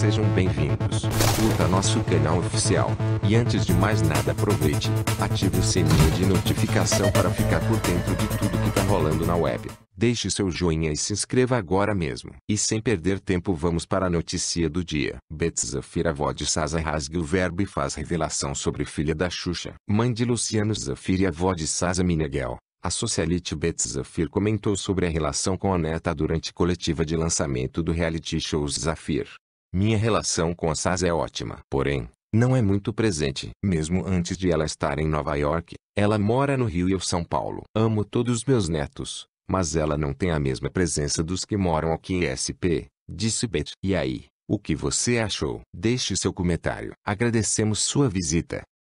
Sejam bem-vindos. Curta nosso canal oficial. E antes de mais nada, aproveite, ative o sininho de notificação para ficar por dentro de tudo que tá rolando na web. Deixe seu joinha e se inscreva agora mesmo. E sem perder tempo, vamos para a notícia do dia. Betzafir, avó de Sasa, rasga o verbo e faz revelação sobre filha da Xuxa. Mãe de Luciano Zafir e avó de Sasa Minagel. A socialite Zafir comentou sobre a relação com a neta durante coletiva de lançamento do reality show Zafir. Minha relação com a Saz é ótima. Porém, não é muito presente. Mesmo antes de ela estar em Nova York, ela mora no Rio e eu São Paulo. Amo todos os meus netos, mas ela não tem a mesma presença dos que moram aqui em SP, disse Beth. E aí, o que você achou? Deixe seu comentário. Agradecemos sua visita.